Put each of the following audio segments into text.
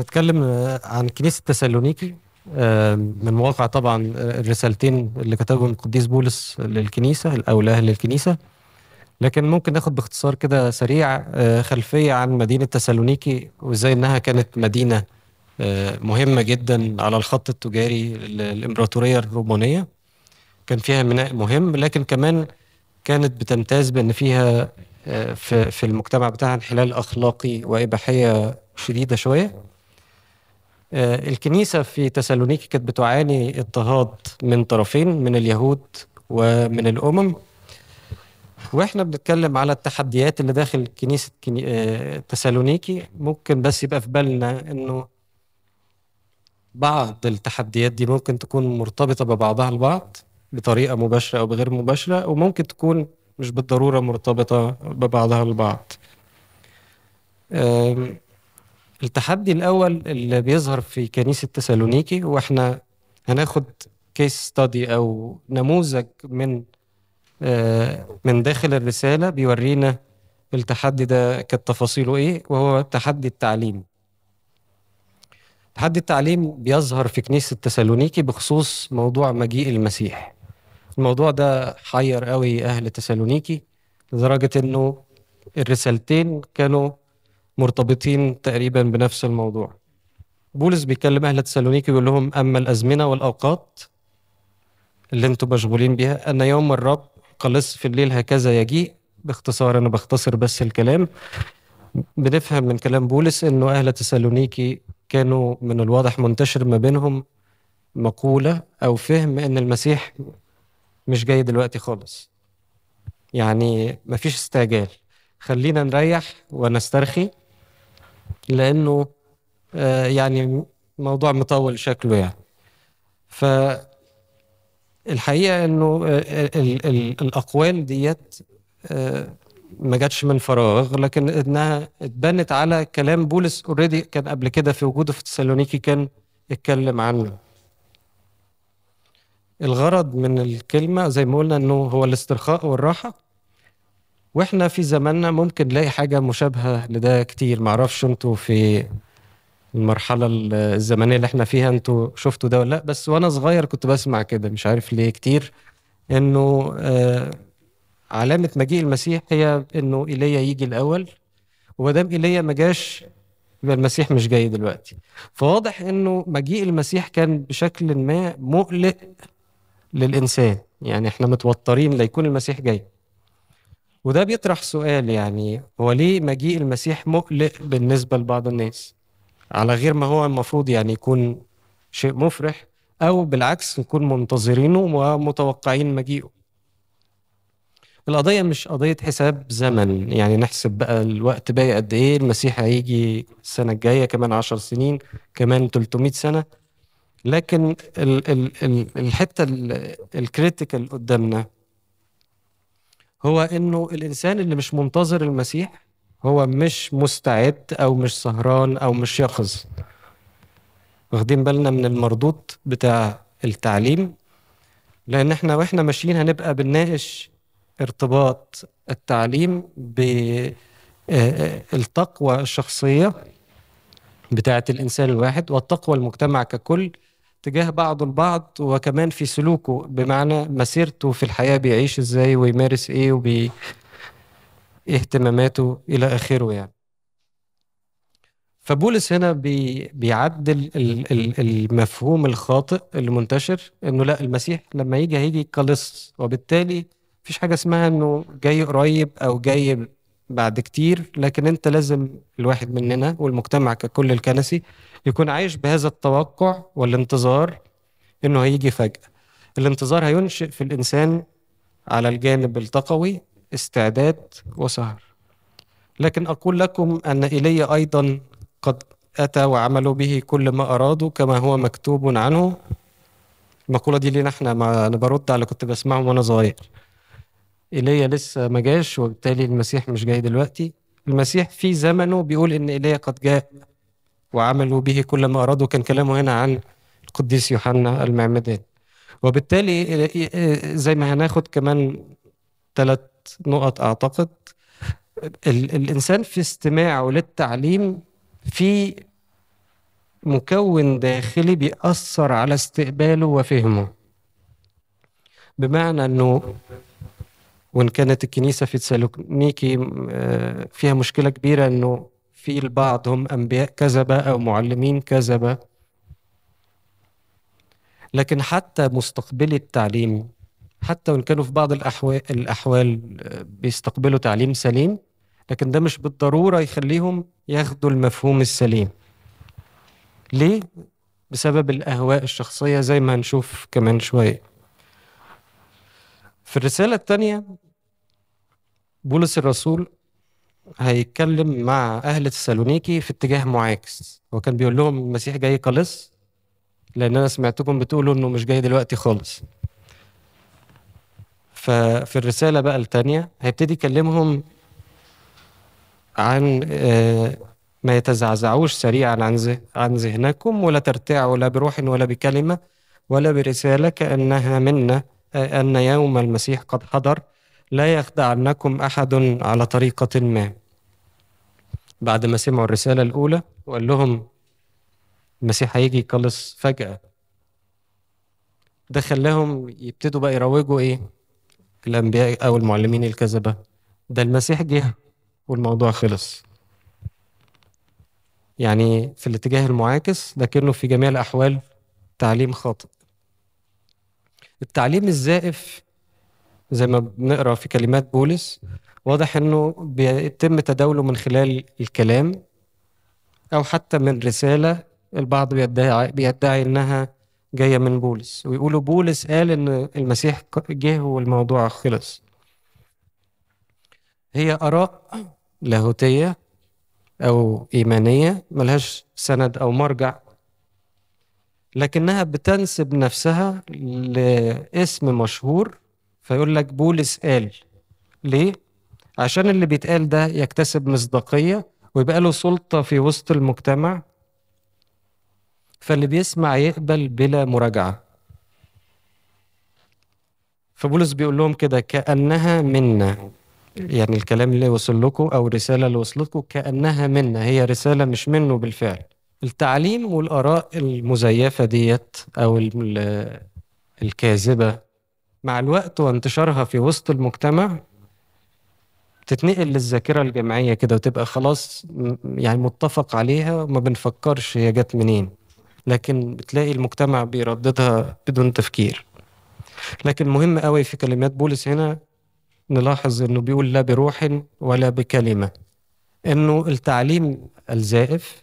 نتكلم آه، عن كنيسه تسالونيكي آه، من مواقع طبعا آه، الرسالتين اللي كتبهم القديس بولس للكنيسه او لاهل للكنيسه لكن ممكن ناخد باختصار كده سريع خلفيه عن مدينه تسالونيكي وازاي انها كانت مدينه مهمه جدا على الخط التجاري للامبراطوريه الرومانيه كان فيها ميناء مهم لكن كمان كانت بتمتاز بان فيها في المجتمع بتاعها انحلال اخلاقي واباحيه شديده شويه آه، الكنيسة في تسالونيكي كانت بتعاني اضطهاد من طرفين من اليهود ومن الأمم واحنا بنتكلم على التحديات اللي داخل كنيسة آه، تسالونيكي ممكن بس يبقى في بالنا انه بعض التحديات دي ممكن تكون مرتبطة ببعضها البعض بطريقة مباشرة أو بغير مباشرة وممكن تكون مش بالضرورة مرتبطة ببعضها البعض التحدي الاول اللي بيظهر في كنيسه تسالونيكي واحنا هناخد كيس ستادي او نموذج من آه، من داخل الرساله بيورينا التحدي ده كانت تفاصيله ايه وهو تحدي التعليم تحدي التعليم بيظهر في كنيسه تسالونيكي بخصوص موضوع مجيء المسيح الموضوع ده حير قوي اهل تسالونيكي لدرجه انه الرسالتين كانوا مرتبطين تقريبا بنفس الموضوع بولس بيكلم أهل تسالونيكي بيقول لهم أما الأزمنة والأوقات اللي انتم مشغولين بيها أن يوم الرب في الليل هكذا يجيء باختصار أنا بختصر بس الكلام بنفهم من كلام بولس انه اهل تسالونيكي كانوا من الواضح منتشر ما بينهم مقوله او فهم ان المسيح مش جاي دلوقتي خالص يعني مفيش استعجال خلينا نريح ونسترخي لانه آه، يعني موضوع مطول شكله يعني ف الحقيقه انه آه، الاقوال ديت آه، ما جاتش من فراغ لكن انها اتبنت على كلام بولس اوريدي كان قبل كده في وجوده في تسالونيكي كان اتكلم عنه الغرض من الكلمه زي ما قلنا انه هو الاسترخاء والراحه واحنا في زماننا ممكن نلاقي حاجه مشابهه لده كتير معرفش انتوا في المرحله الزمنيه اللي احنا فيها انتوا شفتوا ده ولا لا بس وانا صغير كنت بسمع كده مش عارف ليه كتير انه آه علامه مجيء المسيح هي انه ايليا يجي الاول ومادام ايليا ما جاش يبقى المسيح مش جاي دلوقتي فواضح انه مجيء المسيح كان بشكل ما مقلق للانسان يعني احنا متوترين ليكون المسيح جاي وده بيطرح سؤال يعني هو ليه مجيء المسيح مقلق بالنسبة لبعض الناس على غير ما هو المفروض يعني يكون شيء مفرح أو بالعكس نكون منتظرينه ومتوقعين مجيئه القضية مش قضية حساب زمن يعني نحسب بقى الوقت باقي قد إيه المسيح هيجي السنة الجاية كمان عشر سنين كمان 300 سنة لكن الحتة الكريتيكال قدامنا هو انه الانسان اللي مش منتظر المسيح هو مش مستعد او مش سهران او مش يقظ واخدين بالنا من المردود بتاع التعليم لان احنا واحنا ماشيين هنبقى بنناقش ارتباط التعليم بالتقوى آه، الشخصيه بتاعه الانسان الواحد والتقوى المجتمع ككل تجاه بعض البعض وكمان في سلوكه بمعنى مسيرته في الحياة بيعيش ازاي ويمارس ايه وبي اهتماماته إلى آخره يعني فبولس هنا بي بيعدل المفهوم الخاطئ المنتشر انه لا المسيح لما يجي هيجي كالص وبالتالي مفيش حاجه اسمها انه جاي قريب او جاي بعد كتير لكن انت لازم الواحد مننا والمجتمع ككل الكنسي يكون عايش بهذا التوقع والانتظار انه هيجي فجأة الانتظار هينشئ في الانسان على الجانب التقوي استعداد وسهر لكن اقول لكم ان ايليا ايضا قد اتى وعملوا به كل ما ارادوا كما هو مكتوب عنه المقولة دي لينا احنا ما انا برد على كنت بسمعه وانا صغير ايليا لسه ما جاش وبالتالي المسيح مش جاي دلوقتي المسيح في زمنه بيقول ان ايليا قد جاء وعملوا به كل ما ارادوا كان كلامه هنا عن القديس يوحنا المعمدان وبالتالي زي ما هناخد كمان ثلاث نقط اعتقد الانسان في استماعه للتعليم في مكون داخلي بيأثر على استقباله وفهمه بمعنى انه وان كانت الكنيسه في تسالونيكي آه، فيها مشكله كبيره انه في البعض هم انبياء كذبه او معلمين كذبه لكن حتى مستقبلي التعليم حتى وان كانوا في بعض الاحوال الاحوال آه، بيستقبلوا تعليم سليم لكن ده مش بالضروره يخليهم ياخدوا المفهوم السليم ليه بسبب الاهواء الشخصيه زي ما هنشوف كمان شويه في الرسالة الثانية بولس الرسول هيتكلم مع أهل تسالونيكي في اتجاه معاكس هو كان بيقول لهم المسيح جاي خالص لأن أنا سمعتكم بتقولوا إنه مش جاي دلوقتي خالص ففي الرسالة بقى الثانية هيبتدي يكلمهم عن آه، ما يتزعزعوش سريعا عن عن ذهنكم ولا ترتعوا لا بروح ولا بكلمة ولا برسالة كأنها منا أن يوم المسيح قد حضر لا يخدعنكم أحد على طريقة ما بعد ما سمعوا الرسالة الأولى وقال لهم المسيح هيجي يخلص فجأة ده خلاهم يبتدوا بقى يروجوا إيه الأنبياء أو المعلمين الكذبة ده المسيح جه والموضوع خلص يعني في الاتجاه المعاكس لكنه في جميع الأحوال تعليم خاطئ التعليم الزائف زي ما بنقرا في كلمات بولس واضح انه بيتم تداوله من خلال الكلام او حتى من رساله البعض بيدعي بيدعي انها جايه من بولس ويقولوا بولس قال ان المسيح جه والموضوع خلص هي اراء لاهوتيه او ايمانيه ملهاش سند او مرجع لكنها بتنسب نفسها لاسم مشهور فيقول لك بولس قال ليه؟ عشان اللي بيتقال ده يكتسب مصداقية ويبقى له سلطة في وسط المجتمع فاللي بيسمع يقبل بلا مراجعة فبولس بيقول لهم كده كأنها منا يعني الكلام اللي وصل لكم أو الرسالة اللي وصلتكم كأنها منا هي رسالة مش منه بالفعل التعليم والآراء المزيفة ديت أو الكاذبة مع الوقت وانتشارها في وسط المجتمع تتنقل للذاكرة الجمعية كده وتبقى خلاص يعني متفق عليها وما بنفكرش هي جت منين لكن بتلاقي المجتمع بيرددها بدون تفكير لكن مهم قوي في كلمات بولس هنا نلاحظ انه بيقول لا بروح ولا بكلمة انه التعليم الزائف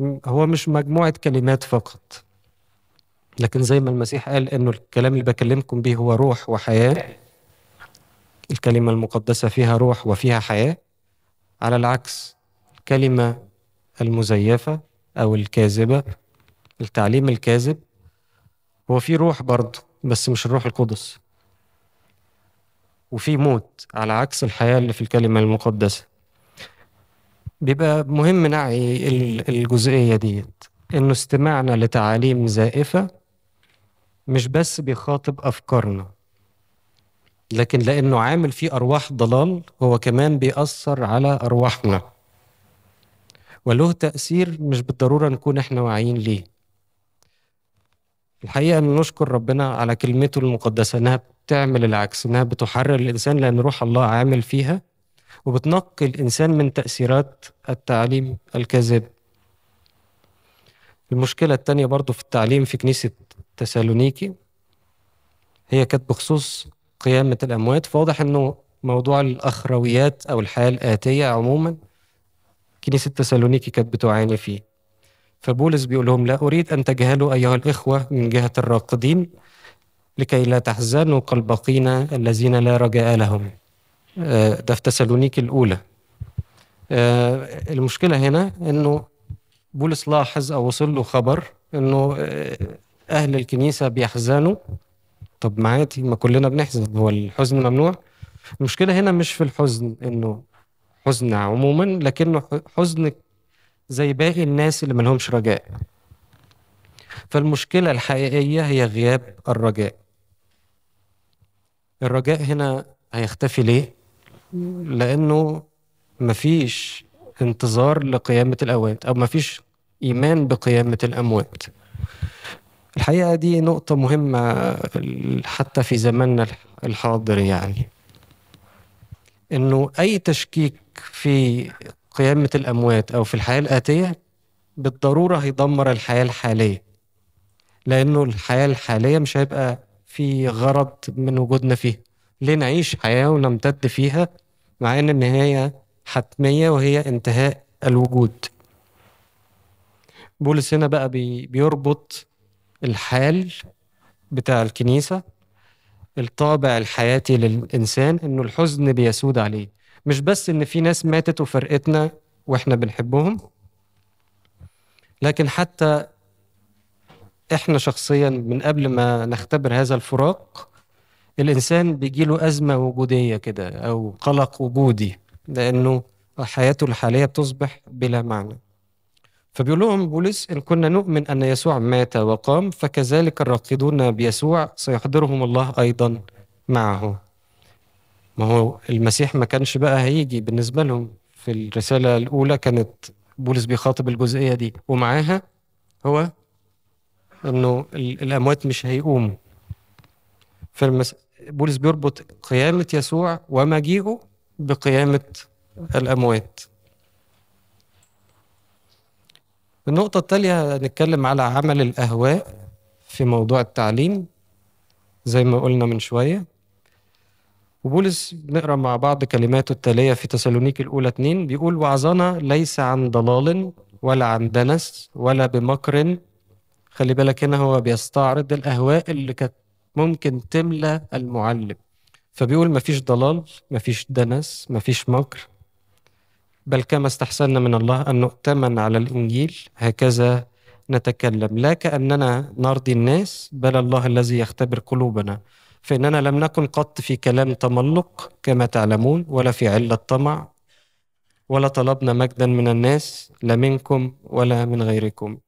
هو مش مجموعة كلمات فقط لكن زي ما المسيح قال انه الكلام اللي بكلمكم به هو روح وحياة الكلمة المقدسة فيها روح وفيها حياة على العكس الكلمة المزيفة أو الكاذبة التعليم الكاذب هو في روح برضه بس مش الروح القدس وفي موت على عكس الحياة اللي في الكلمة المقدسة بيبقى مهم نعي الجزئية ديت إنه استماعنا لتعاليم زائفة مش بس بيخاطب أفكارنا لكن لأنه عامل فيه أرواح ضلال هو كمان بيأثر على أرواحنا وله تأثير مش بالضرورة نكون إحنا واعيين ليه الحقيقة أن نشكر ربنا على كلمته المقدسة إنها بتعمل العكس إنها بتحرر الإنسان لأن روح الله عامل فيها وبتنقي الإنسان من تأثيرات التعليم الكاذب المشكلة التانية برضو في التعليم في كنيسة تسالونيكي هي كانت بخصوص قيامة الأموات فواضح أنه موضوع الأخرويات أو الحياة الآتية عموما كنيسة تسالونيكي كانت بتعاني فيه فبولس بيقول لهم لا أريد أن تجهلوا أيها الإخوة من جهة الراقدين لكي لا تحزنوا كالباقين الذين لا رجاء لهم آه، ده في تسالونيك الاولى آه، المشكله هنا انه بولس لاحظ او وصل له خبر انه آه، اهل الكنيسه بيحزنوا طب ما عادي ما كلنا بنحزن هو الحزن ممنوع المشكله هنا مش في الحزن انه حزن عموما لكنه حزن زي باقي الناس اللي ملهمش رجاء فالمشكله الحقيقيه هي غياب الرجاء الرجاء هنا هيختفي ليه لانه مفيش انتظار لقيامه الاموات او مفيش ايمان بقيامه الاموات الحقيقه دي نقطه مهمه حتى في زماننا الحاضر يعني انه اي تشكيك في قيامه الاموات او في الحياه الاتيه بالضروره هيدمر الحياه الحاليه لانه الحياه الحاليه مش هيبقى في غرض من وجودنا فيها ليه نعيش حياة ونمتد فيها مع إن النهاية حتمية وهي انتهاء الوجود بولس هنا بقى بي بيربط الحال بتاع الكنيسة الطابع الحياتي للإنسان إنه الحزن بيسود عليه مش بس إن في ناس ماتت وفرقتنا وإحنا بنحبهم لكن حتى إحنا شخصيا من قبل ما نختبر هذا الفراق الإنسان بيجيله أزمة وجودية كده أو قلق وجودي لأنه حياته الحالية بتصبح بلا معنى فبيقول لهم بولس إن كنا نؤمن أن يسوع مات وقام فكذلك الراقدون بيسوع سيحضرهم الله أيضا معه ما هو المسيح ما كانش بقى هيجي بالنسبة لهم في الرسالة الأولى كانت بولس بيخاطب الجزئية دي ومعاها هو إنه الأموات مش هيقوموا فالمسيح بولس بيربط قيامة يسوع ومجيئه بقيامة الأموات النقطة التالية هنتكلم على عمل الأهواء في موضوع التعليم زي ما قلنا من شوية وبولس بنقرا مع بعض كلماته التالية في تسالونيك الأولى اتنين بيقول وعظنا ليس عن ضلال ولا عن دنس ولا بمكر خلي بالك هنا هو بيستعرض الأهواء اللي كانت ممكن تملى المعلم فبيقول ما فيش ضلال ما فيش دنس ما فيش مكر بل كما استحسنا من الله أن نؤتمن على الإنجيل هكذا نتكلم لا كأننا نرضي الناس بل الله الذي يختبر قلوبنا فإننا لم نكن قط في كلام تملق كما تعلمون ولا في علة طمع ولا طلبنا مجدا من الناس لا منكم ولا من غيركم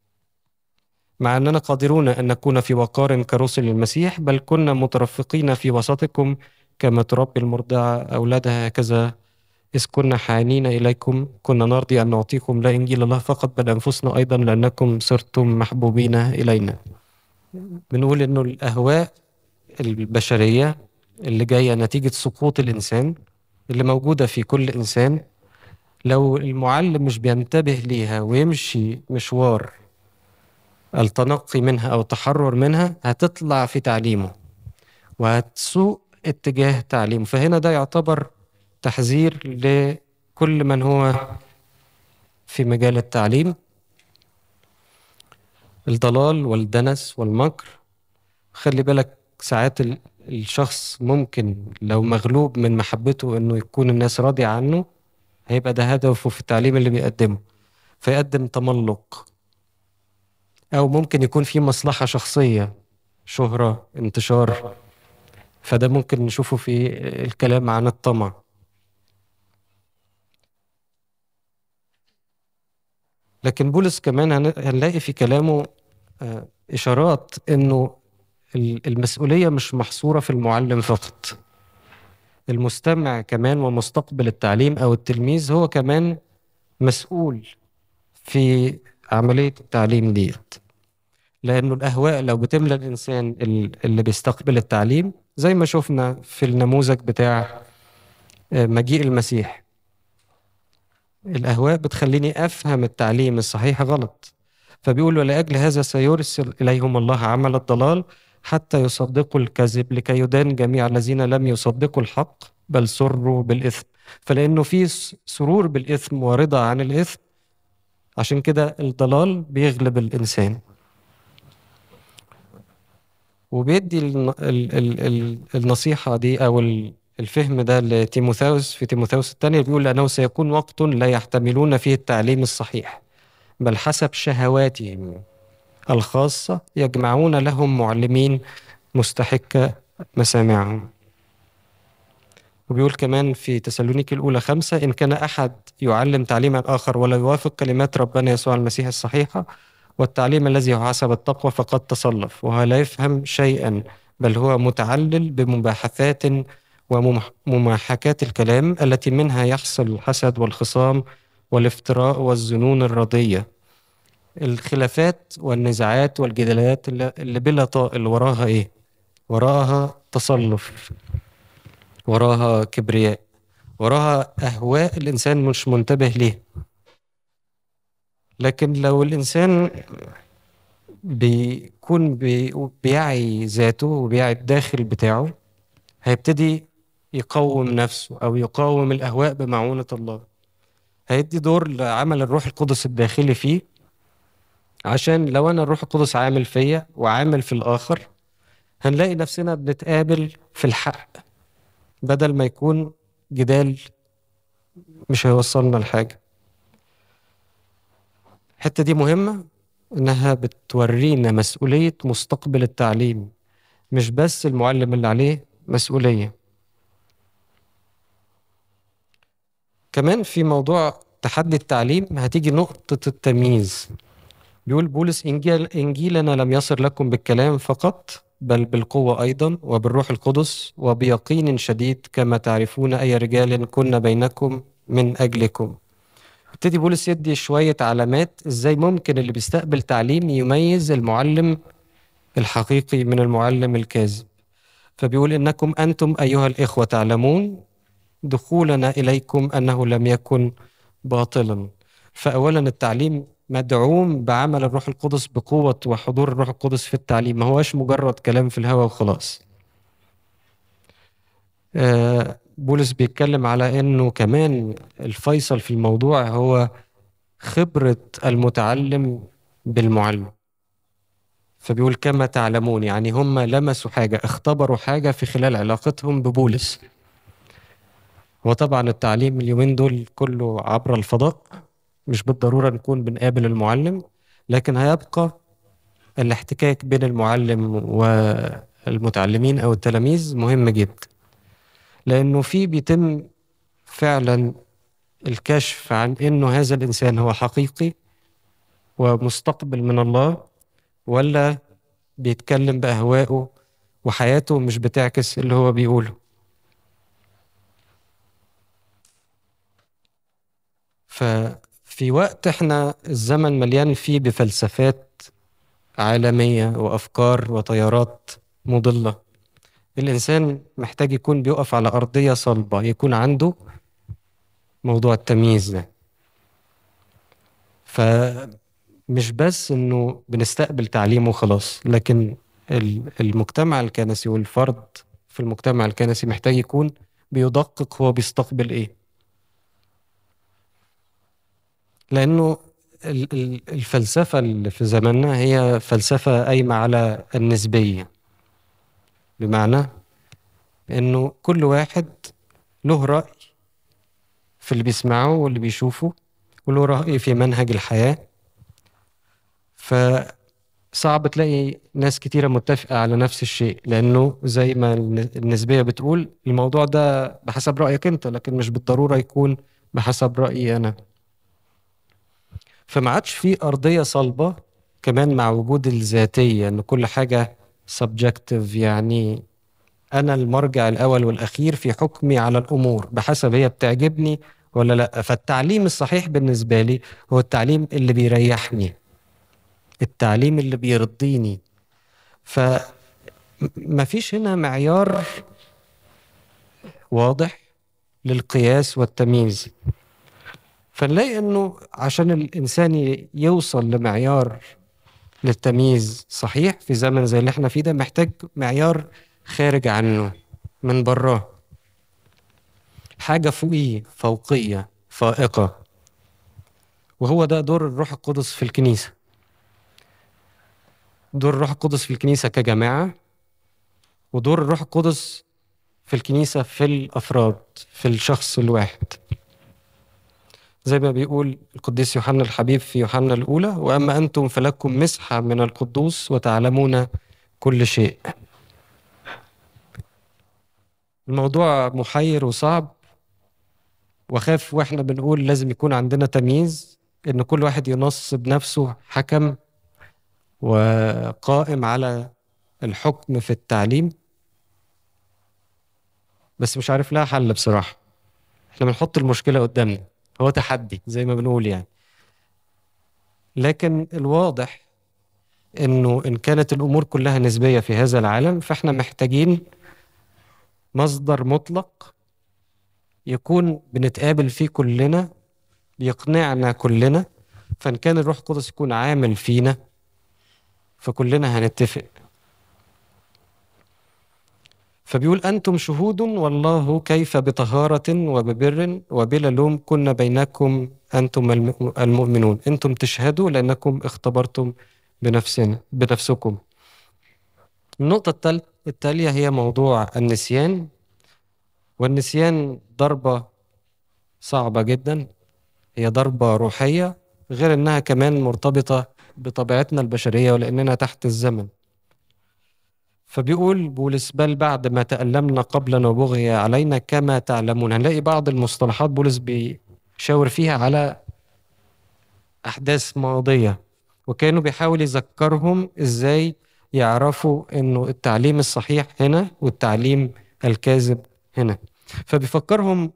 مع أننا قادرون أن نكون في وقار كرسل المسيح بل كنا مترفقين في وسطكم كما تربي المرضعة أولادها هكذا إذ كنا حانين إليكم كنا نرضي أن نعطيكم لا إنجيل الله فقط بل أنفسنا أيضا لأنكم صرتم محبوبين إلينا بنقول إنه الأهواء البشرية اللي جاية نتيجة سقوط الإنسان اللي موجودة في كل إنسان لو المعلم مش بينتبه ليها ويمشي مشوار التنقي منها أو التحرر منها هتطلع في تعليمه وهتسوء اتجاه تعليمه فهنا ده يعتبر تحذير لكل من هو في مجال التعليم الضلال والدنس والمكر خلي بالك ساعات الشخص ممكن لو مغلوب من محبته انه يكون الناس راضية عنه هيبقى ده هدفه في التعليم اللي بيقدمه فيقدم تملق أو ممكن يكون في مصلحة شخصية شهرة انتشار فده ممكن نشوفه في الكلام عن الطمع لكن بولس كمان هنلاقي في كلامه آه، إشارات إنه المسؤولية مش محصورة في المعلم فقط المستمع كمان ومستقبل التعليم أو التلميذ هو كمان مسؤول في عملية التعليم ديت لأنه الأهواء لو بتملى الإنسان اللي بيستقبل التعليم زي ما شفنا في النموذج بتاع آه، مجيء المسيح الأهواء بتخليني أفهم التعليم الصحيح غلط فبيقول ولأجل هذا سيرسل إليهم الله عمل الضلال حتى يصدقوا الكذب لكي يدان جميع الذين لم يصدقوا الحق بل سروا بالإثم فلأنه في سرور بالإثم ورضا عن الإثم عشان كده الضلال بيغلب الإنسان وبيدي النصيحة دي أو الفهم ده لتيموثاوس في تيموثاوس الثانية بيقول لأنه سيكون وقت لا يحتملون فيه التعليم الصحيح بل حسب شهواتهم الخاصة يجمعون لهم معلمين مستحكة مسامعهم وبيقول كمان في تسالونيكي الأولى خمسة إن كان أحد يعلم تعليما آخر ولا يوافق كلمات ربنا يسوع المسيح الصحيحة والتعليم الذي هو حسب التقوى فقد تصلف وهو لا يفهم شيئا بل هو متعلل بمباحثات ومماحكات الكلام التي منها يحصل الحسد والخصام والافتراء والزنون الرضية الخلافات والنزاعات والجدالات اللي بلا طائل وراها إيه؟ وراها تصلف وراها كبرياء وراها أهواء الإنسان مش منتبه ليها لكن لو الإنسان بيكون بيعي ذاته وبيعي الداخل بتاعه هيبتدي يقوم نفسه أو يقاوم الأهواء بمعونة الله هيدي دور لعمل الروح القدس الداخلي فيه عشان لو أنا الروح القدس عامل فيا وعامل في الآخر هنلاقي نفسنا بنتقابل في الحق بدل ما يكون جدال مش هيوصلنا لحاجة الحتة دي مهمة إنها بتورينا مسؤولية مستقبل التعليم مش بس المعلم اللي عليه مسؤولية كمان في موضوع تحدي التعليم هتيجي نقطة التمييز بيقول بولس إنجيل إنجيلنا لم يصل لكم بالكلام فقط بل بالقوة أيضا وبالروح القدس وبيقين شديد كما تعرفون أي رجال كنا بينكم من أجلكم ابتدي بولس يدي شوية علامات إزاي ممكن اللي بيستقبل تعليم يميز المعلم الحقيقي من المعلم الكاذب فبيقول إنكم أنتم أيها الإخوة تعلمون دخولنا إليكم أنه لم يكن باطلا فأولا التعليم مدعوم بعمل الروح القدس بقوة وحضور الروح القدس في التعليم ما هوش مجرد كلام في الهواء وخلاص آه، بولس بيتكلم على انه كمان الفيصل في الموضوع هو خبرة المتعلم بالمعلم فبيقول كما تعلمون يعني هم لمسوا حاجة اختبروا حاجة في خلال علاقتهم ببولس وطبعا التعليم اليومين دول كله عبر الفضاء مش بالضرورة نكون بنقابل المعلم لكن هيبقى الاحتكاك بين المعلم والمتعلمين أو التلاميذ مهم جدا لأنه في بيتم فعلا الكشف عن أنه هذا الإنسان هو حقيقي ومستقبل من الله ولا بيتكلم بأهوائه وحياته مش بتعكس اللي هو بيقوله ف في وقت احنا الزمن مليان فيه بفلسفات عالمية وأفكار وتيارات مضلة الإنسان محتاج يكون بيقف على أرضية صلبة يكون عنده موضوع التمييز ده فمش بس إنه بنستقبل تعليمه وخلاص لكن المجتمع الكنسي والفرد في المجتمع الكنسي محتاج يكون بيدقق هو بيستقبل إيه لانه الفلسفه اللي في زماننا هي فلسفه قايمه على النسبيه بمعنى انه كل واحد له راي في اللي بيسمعه واللي بيشوفه وله راي في منهج الحياه فصعب تلاقي ناس كتيرة متفقة على نفس الشيء لأنه زي ما النسبية بتقول الموضوع ده بحسب رأيك أنت لكن مش بالضرورة يكون بحسب رأيي أنا فما عادش في ارضيه صلبه كمان مع وجود الذاتيه ان كل حاجه سبجكتيف يعني انا المرجع الاول والاخير في حكمي على الامور بحسب هي بتعجبني ولا لا فالتعليم الصحيح بالنسبه لي هو التعليم اللي بيريحني التعليم اللي بيرضيني ف مفيش هنا معيار واضح للقياس والتمييز فنلاقي انه عشان الانسان يوصل لمعيار للتمييز صحيح في زمن زي اللي احنا فيه ده محتاج معيار خارج عنه من براه حاجة فوقيه فوقية فائقة وهو ده دور الروح القدس في الكنيسة دور الروح القدس في الكنيسة كجماعة ودور الروح القدس في الكنيسة في الأفراد في الشخص الواحد زي ما بيقول القديس يوحنا الحبيب في يوحنا الأولى وأما أنتم فلكم مسحة من القدوس وتعلمون كل شيء الموضوع محير وصعب وخاف واحنا بنقول لازم يكون عندنا تمييز ان كل واحد ينصب نفسه حكم وقائم على الحكم في التعليم بس مش عارف لها حل بصراحه احنا بنحط المشكله قدامنا هو تحدي زي ما بنقول يعني لكن الواضح انه ان كانت الامور كلها نسبيه في هذا العالم فاحنا محتاجين مصدر مطلق يكون بنتقابل فيه كلنا يقنعنا كلنا فان كان الروح القدس يكون عامل فينا فكلنا هنتفق فبيقول أنتم شهود والله كيف بطهارة وببر وبلا لوم كنا بينكم أنتم المؤمنون أنتم تشهدوا لأنكم اختبرتم بنفسنا بنفسكم النقطة التالية هي موضوع النسيان والنسيان ضربة صعبة جدا هي ضربة روحية غير أنها كمان مرتبطة بطبيعتنا البشرية ولأننا تحت الزمن فبيقول بولس بل بعد ما تألمنا قبلنا وبغي علينا كما تعلمون هنلاقي بعض المصطلحات بولس بيشاور فيها على أحداث ماضية وكانوا بيحاول يذكرهم إزاي يعرفوا إنه التعليم الصحيح هنا والتعليم الكاذب هنا فبيفكرهم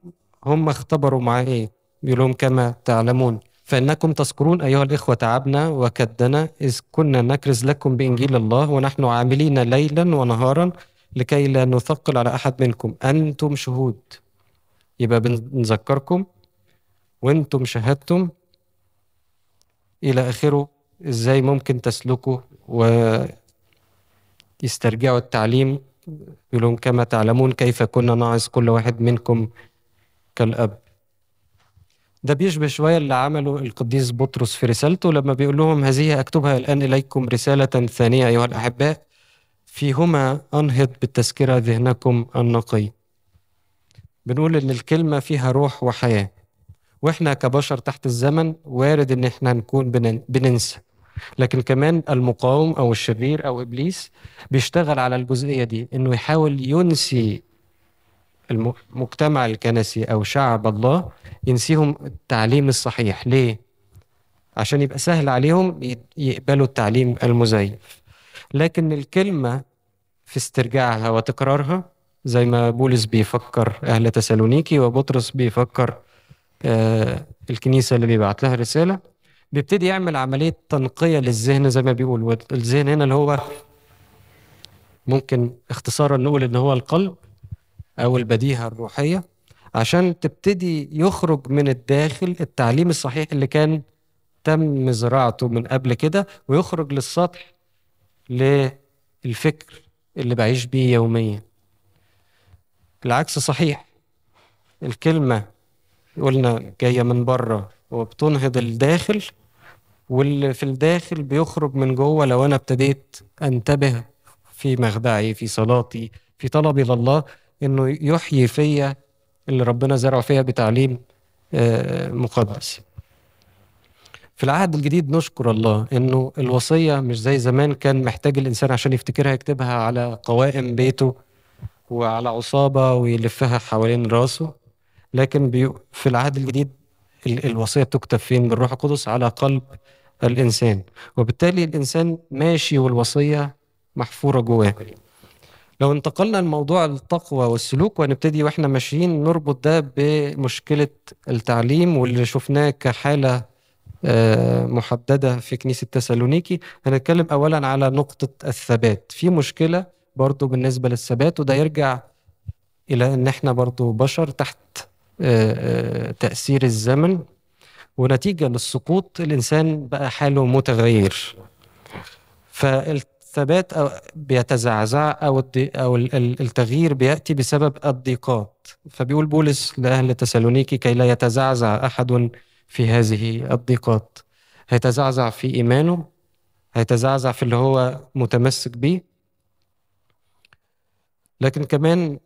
هم اختبروا معاه إيه بيقول لهم كما تعلمون فإنكم تذكرون أيها الإخوة تعبنا وكدنا إذ كنا نكرز لكم بإنجيل الله ونحن عاملين ليلا ونهارا لكي لا نثقل على أحد منكم أنتم شهود يبقى بنذكركم وأنتم شهدتم إلى آخره إزاي ممكن تسلكوا ويسترجعوا التعليم يقولون كما تعلمون كيف كنا نعظ كل واحد منكم كالأب ده بيشبه شويه اللي عمله القديس بطرس في رسالته لما بيقول لهم هذه اكتبها الان اليكم رساله ثانيه ايها الاحباء فيهما انهض بالتذكره ذهنكم النقي بنقول ان الكلمه فيها روح وحياه واحنا كبشر تحت الزمن وارد ان احنا نكون بننسى لكن كمان المقاوم او الشرير او ابليس بيشتغل على الجزئيه دي انه يحاول ينسي المجتمع الكنسي أو شعب الله ينسيهم التعليم الصحيح ليه؟ عشان يبقى سهل عليهم يقبلوا التعليم المزيف لكن الكلمة في استرجاعها وتكرارها زي ما بولس بيفكر أهل تسالونيكي وبطرس بيفكر آه الكنيسة اللي بيبعت لها رسالة بيبتدي يعمل عملية تنقية للذهن زي ما بيقول والذهن هنا اللي هو ممكن اختصارا نقول ان هو القلب أو البديهة الروحية عشان تبتدي يخرج من الداخل التعليم الصحيح اللي كان تم زراعته من قبل كده ويخرج للسطح للفكر اللي بعيش بيه يوميا العكس صحيح الكلمة قلنا جاية من بره وبتنهض الداخل واللي في الداخل بيخرج من جوه لو أنا ابتديت أنتبه في مخدعي في صلاتي في طلبي لله انه يحيي فيا اللي ربنا زرعه فيا بتعليم آه، مقدس في العهد الجديد نشكر الله انه الوصيه مش زي زمان كان محتاج الانسان عشان يفتكرها يكتبها على قوائم بيته وعلى عصابه ويلفها حوالين راسه لكن في العهد الجديد الوصيه بتكتب فين بالروح القدس على قلب الانسان وبالتالي الانسان ماشي والوصيه محفوره جواه لو انتقلنا لموضوع التقوى والسلوك ونبتدي واحنا ماشيين نربط ده بمشكله التعليم واللي شفناه كحاله آه، محدده في كنيسه تسالونيكي هنتكلم اولا على نقطه الثبات في مشكله برضو بالنسبه للثبات وده يرجع الى ان احنا برضو بشر تحت آه، آه، تاثير الزمن ونتيجه للسقوط الانسان بقى حاله متغير الثبات أو بيتزعزع أو الدي أو التغيير بيأتي بسبب الضيقات فبيقول بولس لأهل تسالونيكي كي لا يتزعزع أحد في هذه الضيقات هيتزعزع في إيمانه هيتزعزع في اللي هو متمسك بيه لكن كمان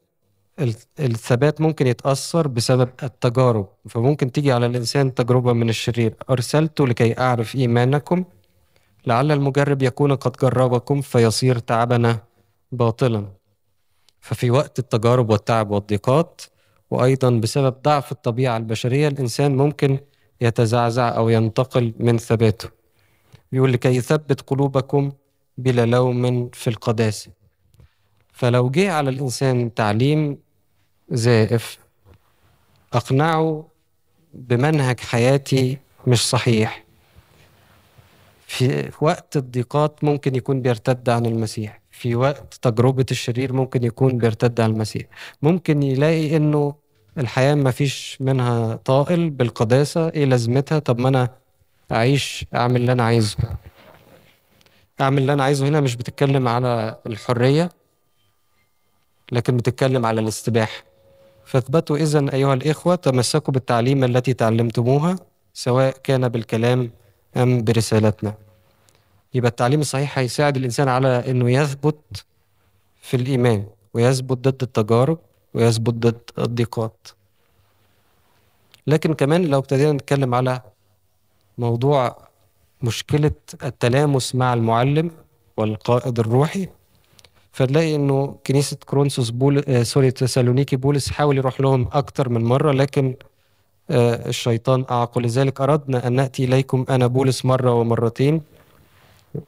الثبات ممكن يتأثر بسبب التجارب فممكن تيجي على الإنسان تجربة من الشرير أرسلته لكي أعرف إيمانكم لعل المجرب يكون قد جربكم فيصير تعبنا باطلا ففي وقت التجارب والتعب والضيقات وأيضا بسبب ضعف الطبيعة البشرية الإنسان ممكن يتزعزع أو ينتقل من ثباته بيقول لكي يثبت قلوبكم بلا لوم في القداسة فلو جه على الإنسان تعليم زائف أقنعه بمنهج حياتي مش صحيح في وقت الضيقات ممكن يكون بيرتد عن المسيح في وقت تجربة الشرير ممكن يكون بيرتد عن المسيح ممكن يلاقي انه الحياة ما فيش منها طائل بالقداسة ايه لازمتها طب ما انا اعيش اعمل اللي انا عايزه اعمل اللي انا عايزه هنا مش بتتكلم على الحرية لكن بتتكلم على الاستباحة فاثبتوا اذا ايها الاخوة تمسكوا بالتعليم التي تعلمتموها سواء كان بالكلام أم برسالتنا يبقى التعليم الصحيح هيساعد الإنسان على أنه يثبت في الإيمان ويثبت ضد التجارب ويثبت ضد الضيقات لكن كمان لو ابتدينا نتكلم على موضوع مشكلة التلامس مع المعلم والقائد الروحي فتلاقي انه كنيسة كرونسوس بول آه، سوري تسالونيكي بولس حاول يروح لهم اكتر من مرة لكن آه، الشيطان أعقل لذلك أردنا أن نأتي إليكم أنا بولس مرة ومرتين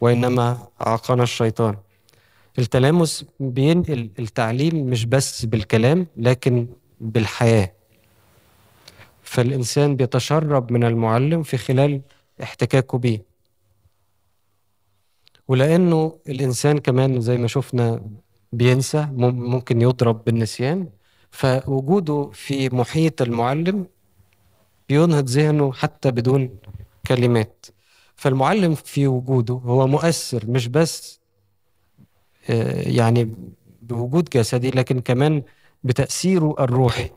وإنما عاقنا الشيطان التلامس بينقل التعليم مش بس بالكلام لكن بالحياة فالإنسان بيتشرب من المعلم في خلال احتكاكه به ولأنه الإنسان كمان زي ما شفنا بينسى ممكن يضرب بالنسيان فوجوده في محيط المعلم بينهض ذهنه حتى بدون كلمات فالمعلم في وجوده هو مؤثر مش بس آه، يعني بوجود جسدي لكن كمان بتأثيره الروحي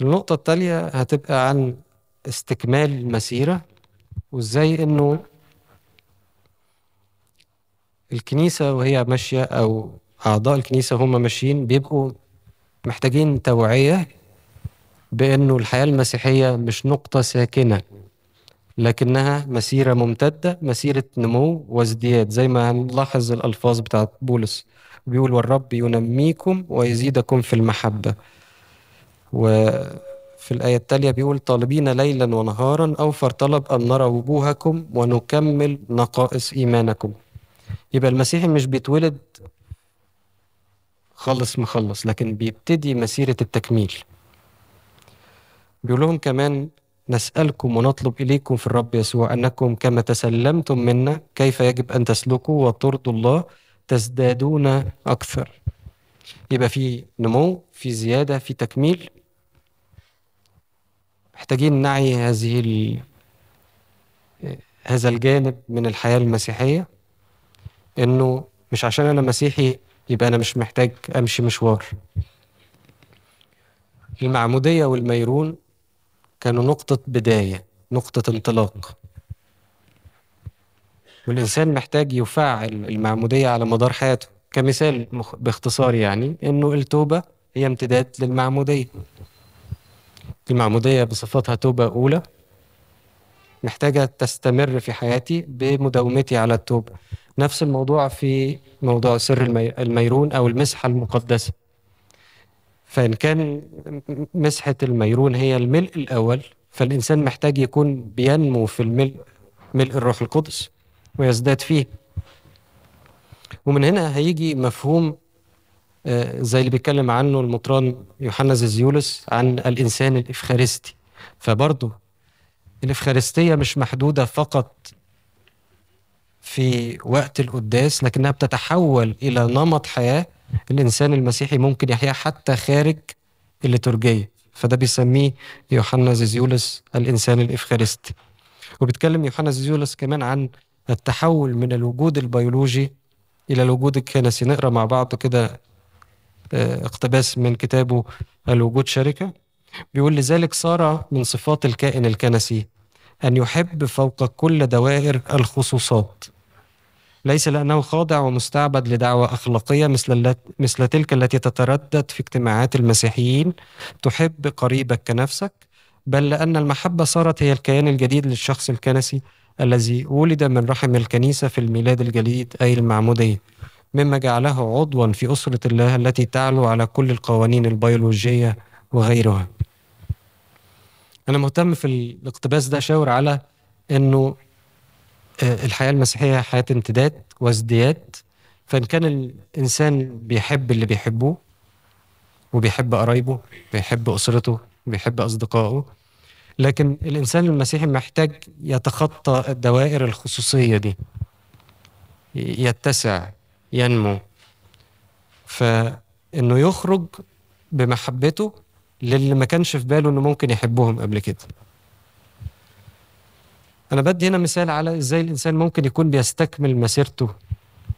النقطة التالية هتبقى عن استكمال المسيرة وازاي انه الكنيسة وهي ماشية او اعضاء الكنيسة هم ماشيين بيبقوا محتاجين توعية بأنه الحياة المسيحية مش نقطة ساكنة لكنها مسيرة ممتدة مسيرة نمو وازدياد زي ما هنلاحظ الألفاظ بتاعت بولس بيقول والرب ينميكم ويزيدكم في المحبة وفي الآية التالية بيقول طالبين ليلا ونهارا أوفر طلب أن نرى وجوهكم ونكمل نقائص إيمانكم يبقى المسيحي مش بيتولد خلص مخلص لكن بيبتدي مسيرة التكميل بيقول لهم كمان نسألكم ونطلب إليكم في الرب يسوع أنكم كما تسلمتم منا كيف يجب أن تسلكوا وترضوا الله تزدادون أكثر يبقى في نمو في زيادة في تكميل محتاجين نعي هذه ال... هذا الجانب من الحياة المسيحية إنه مش عشان أنا مسيحي يبقى أنا مش محتاج أمشي مشوار المعمودية والميرون كانوا نقطة بداية نقطة انطلاق والإنسان محتاج يفعل المعمودية على مدار حياته كمثال باختصار يعني إنه التوبة هي امتداد للمعمودية المعمودية بصفتها توبة أولى محتاجة تستمر في حياتي بمداومتي على التوبة نفس الموضوع في موضوع سر الميرون أو المسحة المقدسة فإن كان مسحة الميرون هي الملء الأول فالإنسان محتاج يكون بينمو في الملء ملء الروح القدس ويزداد فيه ومن هنا هيجي مفهوم آه، زي اللي بيتكلم عنه المطران يوحنا زيزيولس عن الإنسان الإفخارستي فبرضه الإفخارستية مش محدودة فقط في وقت القداس لكنها بتتحول إلى نمط حياة الإنسان المسيحي ممكن يحيا حتى خارج الليتورجية فده بيسميه يوحنا زيزيولس الإنسان الإفخارستي وبيتكلم يوحنا زيزيولس كمان عن التحول من الوجود البيولوجي إلى الوجود الكنسي نقرأ مع بعض كده آه، اقتباس من كتابه الوجود شركة بيقول لذلك صار من صفات الكائن الكنسي أن يحب فوق كل دوائر الخصوصات ليس لأنه خاضع ومستعبد لدعوة أخلاقية مثل, مثل تلك التي تتردد في اجتماعات المسيحيين تحب قريبك كنفسك بل لأن المحبة صارت هي الكيان الجديد للشخص الكنسي الذي ولد من رحم الكنيسة في الميلاد الجديد أي المعمودية مما جعله عضوا في أسرة الله التي تعلو على كل القوانين البيولوجية وغيرها أنا مهتم في الاقتباس ده شاور على أنه آه، الحياة المسيحية حياة امتداد وازدياد فإن كان الإنسان بيحب اللي بيحبه وبيحب قرايبه بيحب أسرته بيحب أصدقائه لكن الإنسان المسيحي محتاج يتخطى الدوائر الخصوصية دي يتسع ينمو فإنه يخرج بمحبته للي ما كانش في باله إنه ممكن يحبهم قبل كده أنا بدي هنا مثال على إزاي الإنسان ممكن يكون بيستكمل مسيرته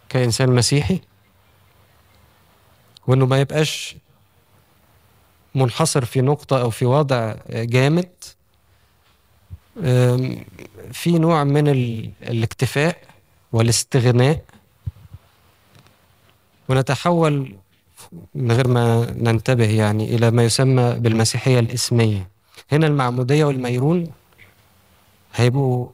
كإنسان مسيحي وإنه ما يبقاش منحصر في نقطة أو في وضع جامد في نوع من الاكتفاء والاستغناء ونتحول من غير ما ننتبه يعني إلى ما يسمى بالمسيحية الإسمية هنا المعمودية والميرون هيبقوا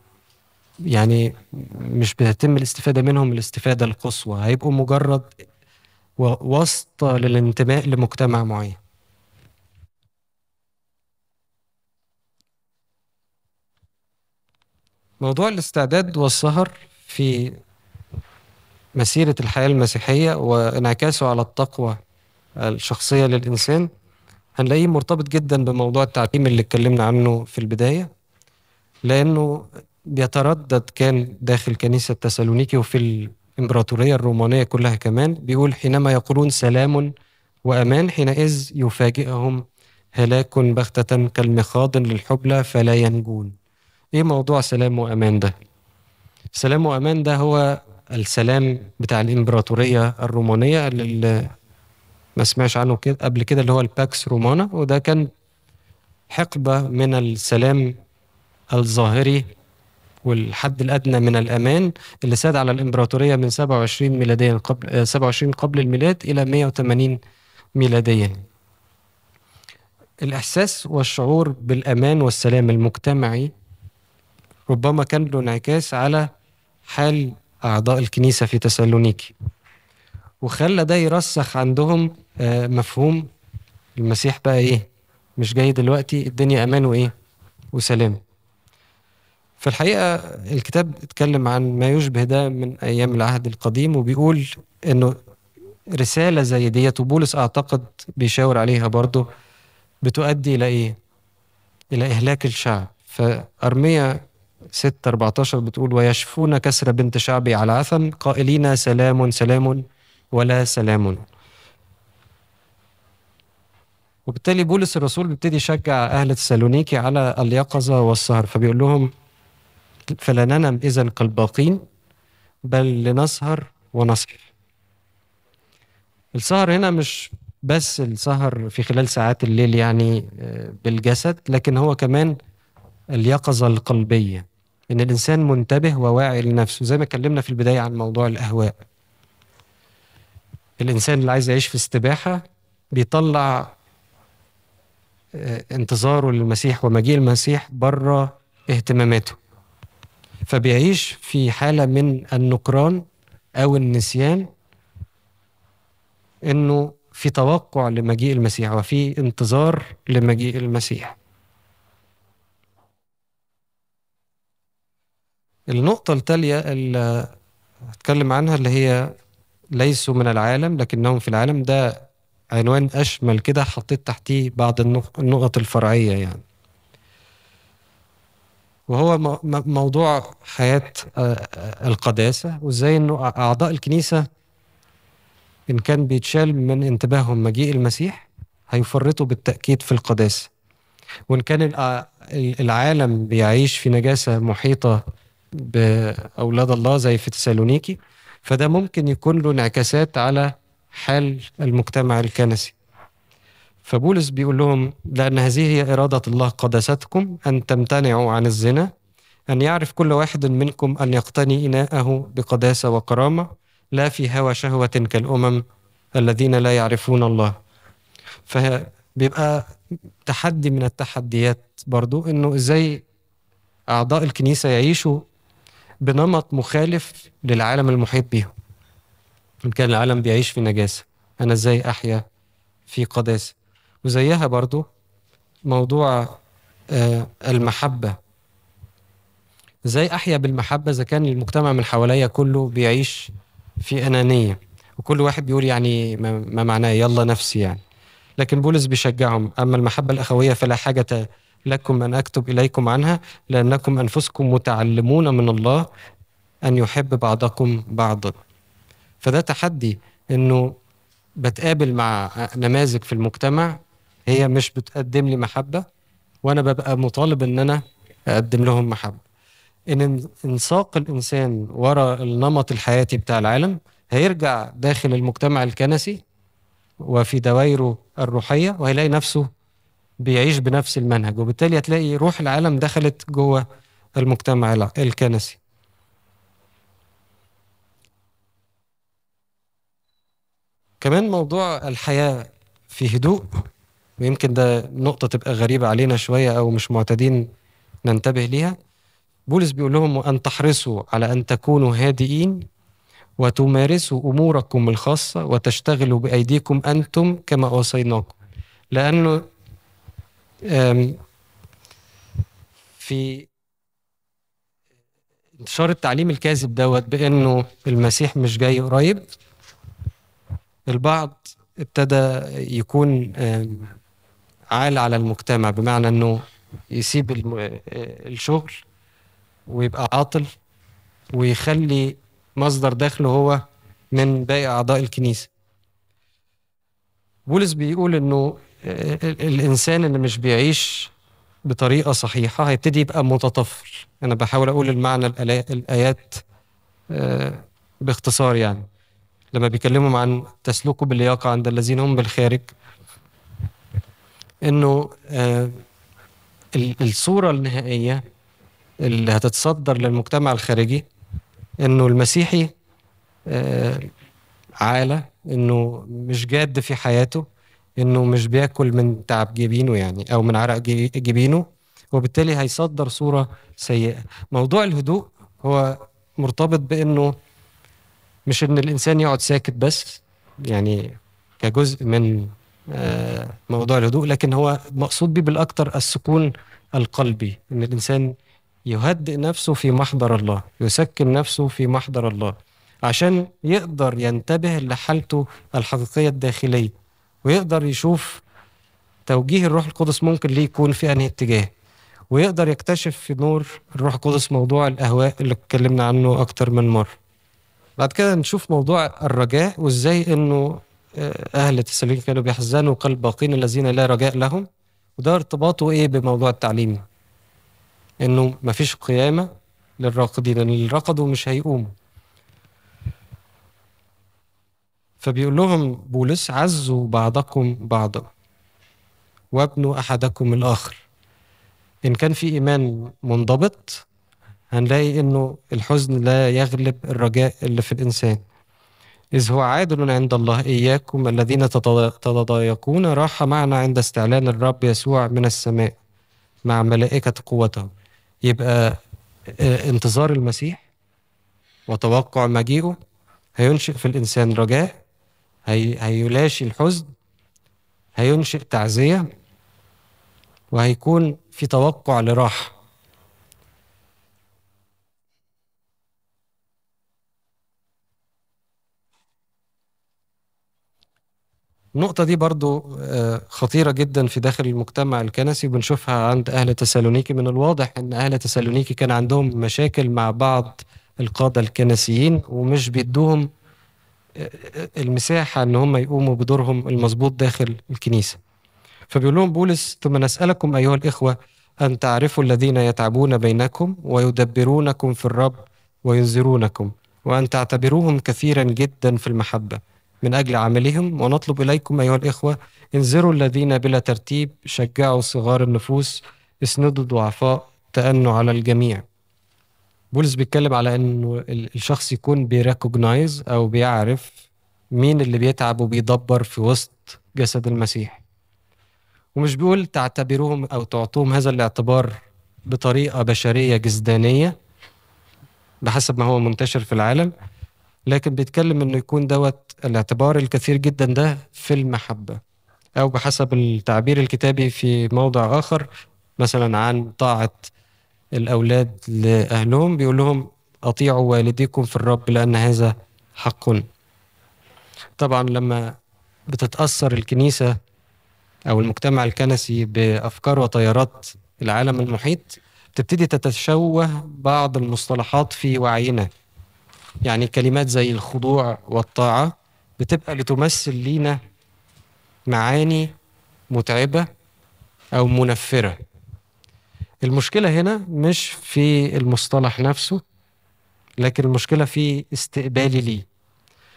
يعني مش بتتم الاستفادة منهم الاستفادة القصوى هيبقوا مجرد واسطة للانتماء لمجتمع معين موضوع الاستعداد والسهر في مسيرة الحياة المسيحية وانعكاسه على التقوى الشخصية للإنسان هنلاقيه مرتبط جدا بموضوع التعتيم اللي اتكلمنا عنه في البداية لأنه بيتردد كان داخل كنيسة تسالونيكي وفي الإمبراطورية الرومانية كلها كمان بيقول حينما يقولون سلام وأمان حينئذ يفاجئهم هلاك بغتة كالمخاض للحبلى فلا ينجون إيه موضوع سلام وأمان ده؟ سلام وأمان ده هو السلام بتاع الإمبراطورية الرومانية اللي ما سمعش عنه كده قبل كده اللي هو الباكس رومانا وده كان حقبة من السلام الظاهري والحد الادنى من الامان اللي ساد على الامبراطوريه من 27 ميلاديا قبل 27 آه، قبل الميلاد الى 180 ميلاديا الاحساس والشعور بالامان والسلام المجتمعي ربما كان له انعكاس على حال اعضاء الكنيسه في تسالونيكي وخلى ده يرسخ عندهم آه، مفهوم المسيح بقى ايه مش جاي دلوقتي الدنيا امان وايه وسلام في الحقيقة الكتاب اتكلم عن ما يشبه ده من أيام العهد القديم وبيقول إنه رسالة زي ديت وبولس أعتقد بيشاور عليها برضه بتؤدي إلى إيه؟ إلى إهلاك الشعب فأرمية 6 14 بتقول ويشفون كسر بنت شعبي على عثم قائلين سلام سلام ولا سلام وبالتالي بولس الرسول بيبتدي يشجع أهل السالونيكي على اليقظة والسهر فبيقول لهم فلا ننم إذا كالباقين بل لنسهر ونصح السهر هنا مش بس السهر في خلال ساعات الليل يعني آه، بالجسد لكن هو كمان اليقظة القلبية إن الإنسان منتبه وواعي لنفسه زي ما اتكلمنا في البداية عن موضوع الأهواء الإنسان اللي عايز يعيش في استباحة بيطلع آه، انتظاره للمسيح ومجيء المسيح بره اهتماماته فبيعيش في حالة من النكران أو النسيان إنه في توقع لمجيء المسيح وفي انتظار لمجيء المسيح النقطة التالية اللي هتكلم عنها اللي هي ليسوا من العالم لكنهم في العالم ده عنوان أشمل كده حطيت تحتيه بعض النقط الفرعية يعني وهو موضوع حياة القداسة وازاي انه اعضاء الكنيسة ان كان بيتشال من انتباههم مجيء المسيح هيفرطوا بالتأكيد في القداسة وان كان العالم بيعيش في نجاسة محيطة بأولاد الله زي في تسالونيكي فده ممكن يكون له انعكاسات على حال المجتمع الكنسي فبولس بيقول لهم لأن هذه هي إرادة الله قدستكم أن تمتنعوا عن الزنا أن يعرف كل واحد منكم أن يقتني إناءه بقداسة وكرامة لا في هوى شهوة كالأمم الذين لا يعرفون الله فبيبقى تحدي من التحديات برضو إنه إزاي أعضاء الكنيسة يعيشوا بنمط مخالف للعالم المحيط بيهم إن كان العالم بيعيش في نجاسة أنا إزاي أحيا في قداسة وزيها برضو موضوع آه، المحبة ازاي احيا بالمحبة اذا كان المجتمع من حواليا كله بيعيش في انانية وكل واحد بيقول يعني ما معناه يلا نفسي يعني لكن بولس بيشجعهم اما المحبة الاخوية فلا حاجة لكم ان اكتب اليكم عنها لانكم انفسكم متعلمون من الله ان يحب بعضكم بعضا فده تحدي انه بتقابل مع نماذج في المجتمع هي مش بتقدم لي محبه وانا ببقى مطالب ان انا اقدم لهم محبه ان انساق الانسان وراء النمط الحياتي بتاع العالم هيرجع داخل المجتمع الكنسي وفي دوائره الروحيه وهيلاقي نفسه بيعيش بنفس المنهج وبالتالي هتلاقي روح العالم دخلت جوه المجتمع الكنسي كمان موضوع الحياه في هدوء ويمكن ده نقطه تبقى غريبه علينا شويه او مش معتادين ننتبه ليها بولس بيقول لهم وان تحرصوا على ان تكونوا هادئين وتمارسوا اموركم الخاصه وتشتغلوا بايديكم انتم كما اوصيناكم لانه في انتشار التعليم الكاذب دوت بانه المسيح مش جاي قريب البعض ابتدى يكون عال على المجتمع بمعنى انه يسيب الشغل ويبقى عاطل ويخلي مصدر دخله هو من باقي اعضاء الكنيسه بولس بيقول انه آه، الانسان اللي مش بيعيش بطريقه صحيحه هيبتدي يبقى متطفل انا بحاول اقول المعنى الايات آه، باختصار يعني لما بيكلمهم عن تسلكوا باللياقه عند الذين هم بالخارج انه آه، الصوره النهائيه اللي هتتصدر للمجتمع الخارجي انه المسيحي آه، عاله انه مش جاد في حياته انه مش بياكل من تعب جبينه يعني او من عرق جبينه وبالتالي هيصدر صوره سيئه موضوع الهدوء هو مرتبط بانه مش ان الانسان يقعد ساكت بس يعني كجزء من موضوع الهدوء لكن هو مقصود به بالاكثر السكون القلبي ان الانسان يهدئ نفسه في محضر الله يسكن نفسه في محضر الله عشان يقدر ينتبه لحالته الحقيقيه الداخليه ويقدر يشوف توجيه الروح القدس ممكن ليه يكون في انهي اتجاه ويقدر يكتشف في نور الروح القدس موضوع الاهواء اللي اتكلمنا عنه اكتر من مره بعد كده نشوف موضوع الرجاء وازاي انه آه، اهل تسالونيك كانوا بيحزنوا قلب باقين الذين لا رجاء لهم وده ارتباطه ايه بموضوع التعليم انه مفيش قيامه للراقدين اللي رقدوا مش هيقوموا فبيقول لهم بولس عزوا بعضكم بعضا وابنوا احدكم الاخر ان كان في ايمان منضبط هنلاقي انه الحزن لا يغلب الرجاء اللي في الانسان إذ هو عادل عند الله إياكم الذين تتضايقون راح معنا عند استعلان الرب يسوع من السماء مع ملائكة قوته يبقى آه، انتظار المسيح وتوقع مجيئه هينشئ في الإنسان رجاء هي... هيلاشي الحزن هينشئ تعزية وهيكون في توقع لراحة النقطة دي برضو آه، خطيرة جدا في داخل المجتمع الكنسي وبنشوفها عند أهل تسالونيكي من الواضح أن أهل تسالونيكي كان عندهم مشاكل مع بعض القادة الكنسيين ومش بيدوهم آه، آه، المساحة أن هم يقوموا بدورهم المظبوط داخل الكنيسة فبيقول لهم بولس ثم نسألكم أيها الإخوة أن تعرفوا الذين يتعبون بينكم ويدبرونكم في الرب وينذرونكم وأن تعتبروهم كثيرا جدا في المحبة من أجل عملهم ونطلب إليكم أيها الإخوة انذروا الذين بلا ترتيب شجعوا صغار النفوس اسندوا الضعفاء تأنوا على الجميع بولس بيتكلم على انه الشخص يكون بيركوجنايز او بيعرف مين اللي بيتعب وبيدبر في وسط جسد المسيح ومش بيقول تعتبروهم او تعطوهم هذا الاعتبار بطريقه بشريه جسدانيه بحسب ما هو منتشر في العالم لكن بيتكلم انه يكون دوت الاعتبار الكثير جدا ده في المحبه او بحسب التعبير الكتابي في موضع اخر مثلا عن طاعه الاولاد لاهلهم بيقول لهم اطيعوا والديكم في الرب لان هذا حق طبعا لما بتتاثر الكنيسه او المجتمع الكنسي بافكار وتيارات العالم المحيط تبتدي تتشوه بعض المصطلحات في وعينا يعني كلمات زي الخضوع والطاعة بتبقى بتمثل لينا معاني متعبة أو منفرة المشكلة هنا مش في المصطلح نفسه لكن المشكلة في استقبالي ليه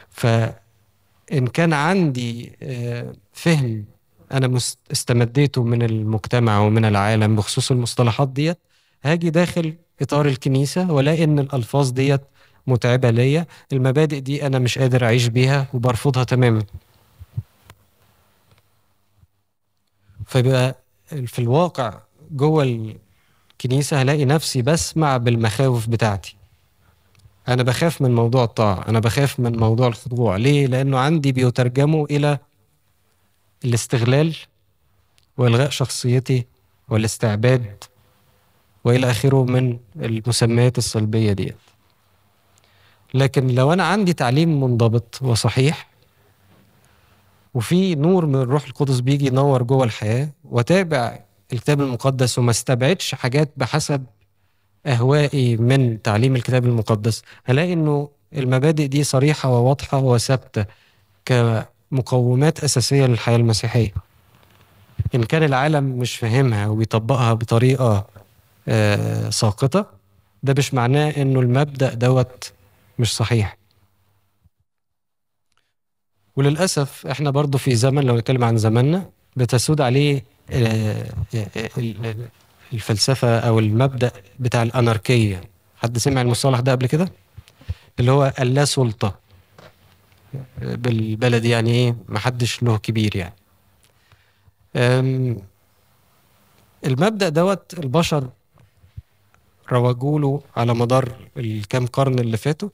فإن كان عندي آه، فهم أنا استمديته من المجتمع ومن العالم بخصوص المصطلحات ديت هاجي داخل إطار الكنيسة ولاقي إن الألفاظ ديت متعبه ليا المبادئ دي انا مش قادر اعيش بيها وبرفضها تماما فيبقى في الواقع جوه الكنيسه هلاقي نفسي بسمع بالمخاوف بتاعتي انا بخاف من موضوع الطاعه انا بخاف من موضوع الخضوع ليه لانه عندي بيترجموا الى الاستغلال والغاء شخصيتي والاستعباد والى اخره من المسميات السلبيه ديت لكن لو انا عندي تعليم منضبط وصحيح وفي نور من الروح القدس بيجي ينور جوه الحياه واتابع الكتاب المقدس وما استبعدش حاجات بحسب اهوائي من تعليم الكتاب المقدس هلاقي انه المبادئ دي صريحه وواضحه وثابته كمقومات اساسيه للحياه المسيحيه ان كان العالم مش فاهمها وبيطبقها بطريقه آه، ساقطه ده مش معناه انه المبدا دوت مش صحيح وللأسف احنا برضو في زمن لو نتكلم عن زماننا بتسود عليه آه، آه، الفلسفة أو المبدأ بتاع الأناركية حد سمع المصطلح ده قبل كده؟ اللي هو اللا سلطة بالبلد يعني ايه محدش له كبير يعني المبدأ دوت البشر روجوله على مدار الكام قرن اللي فاتوا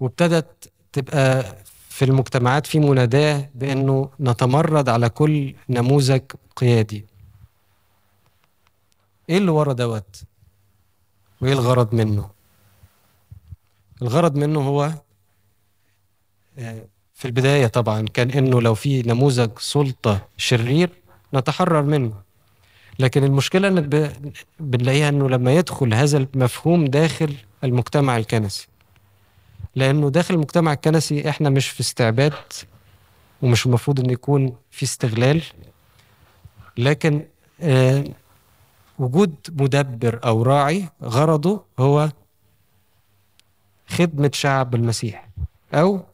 وابتدت تبقى في المجتمعات في مناداه بانه نتمرد على كل نموذج قيادي ايه اللي ورا دوت وايه الغرض منه الغرض منه هو آه، في البدايه طبعا كان انه لو في نموذج سلطه شرير نتحرر منه لكن المشكله ان بنلاقيها انه لما يدخل هذا المفهوم داخل المجتمع الكنسي لانه داخل المجتمع الكنسي احنا مش في استعباد ومش المفروض ان يكون في استغلال لكن آه، وجود مدبر او راعي غرضه هو خدمه شعب المسيح او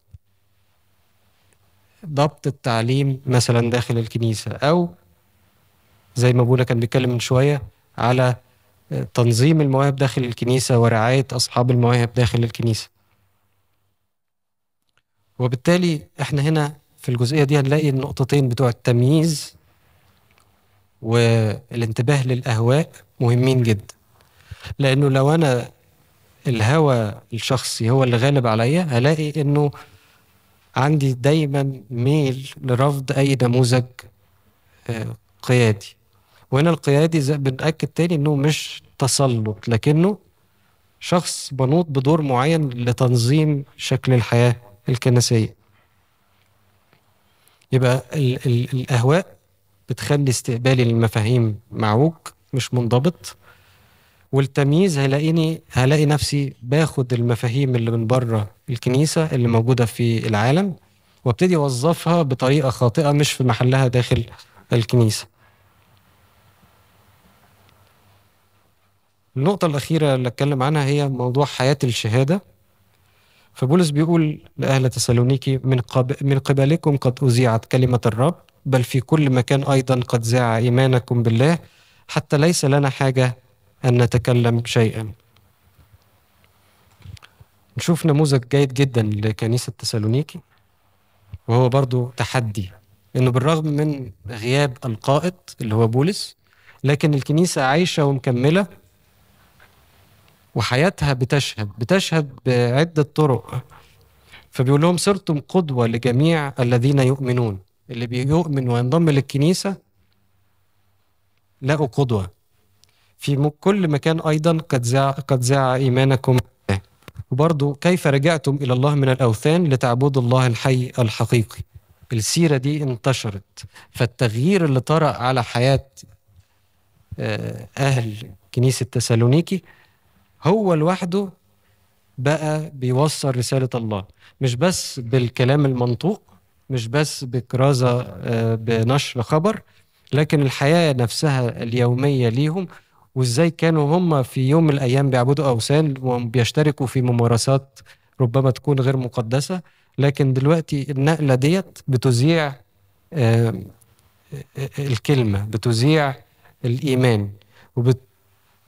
ضبط التعليم مثلا داخل الكنيسه او زي ما بولا كان بيتكلم من شويه على آه، تنظيم المواهب داخل الكنيسه ورعايه اصحاب المواهب داخل الكنيسه وبالتالي احنا هنا في الجزئية دي هنلاقي النقطتين بتوع التمييز والانتباه للأهواء مهمين جدا لأنه لو أنا الهوى الشخصي هو اللي غالب عليا هلاقي إنه عندي دايما ميل لرفض أي نموذج آه، قيادي وهنا القيادي بنأكد تاني إنه مش تسلط لكنه شخص بنوط بدور معين لتنظيم شكل الحياة الكنسية يبقى الـ الـ الأهواء بتخلي استقبالي للمفاهيم معوج مش منضبط والتمييز هلاقيني هلاقي نفسي باخد المفاهيم اللي من بره الكنيسة اللي موجودة في العالم وابتدي اوظفها بطريقة خاطئة مش في محلها داخل الكنيسة النقطة الأخيرة اللي أتكلم عنها هي موضوع حياة الشهادة فبولس بيقول لأهل تسالونيكي من, قب... من قبلكم قد أذيعت كلمة الرب بل في كل مكان أيضا قد زاع إيمانكم بالله حتى ليس لنا حاجة أن نتكلم شيئا نشوف نموذج جيد جدا لكنيسة تسالونيكي وهو برضو تحدي انه بالرغم من غياب القائد اللي هو بولس لكن الكنيسه عايشه ومكمله وحياتها بتشهد بتشهد بعدة طرق فبيقول لهم صرتم قدوة لجميع الذين يؤمنون اللي بيؤمن وينضم للكنيسة لقوا قدوة في كل مكان أيضا قد زع, قد زع إيمانكم وبرضو كيف رجعتم إلى الله من الأوثان لتعبدوا الله الحي الحقيقي السيرة دي انتشرت فالتغيير اللي طرأ على حياة آه، أهل كنيسة تسالونيكي هو لوحده بقى بيوصل رساله الله مش بس بالكلام المنطوق مش بس بكرازه آه، بنشر خبر لكن الحياه نفسها اليوميه ليهم وازاي كانوا هم في يوم من الايام بيعبدوا اوثان وبيشتركوا في ممارسات ربما تكون غير مقدسه لكن دلوقتي النقله ديت بتذيع آه، آه، الكلمه بتذيع الايمان وبت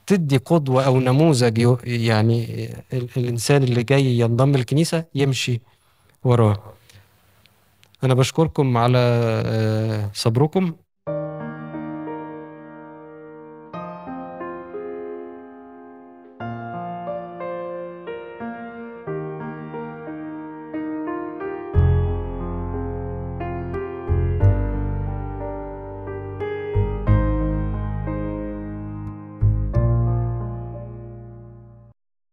تدي قدوة أو نموذج يعني الإنسان اللي جاي ينضم الكنيسة يمشي وراه أنا بشكركم على آه، صبركم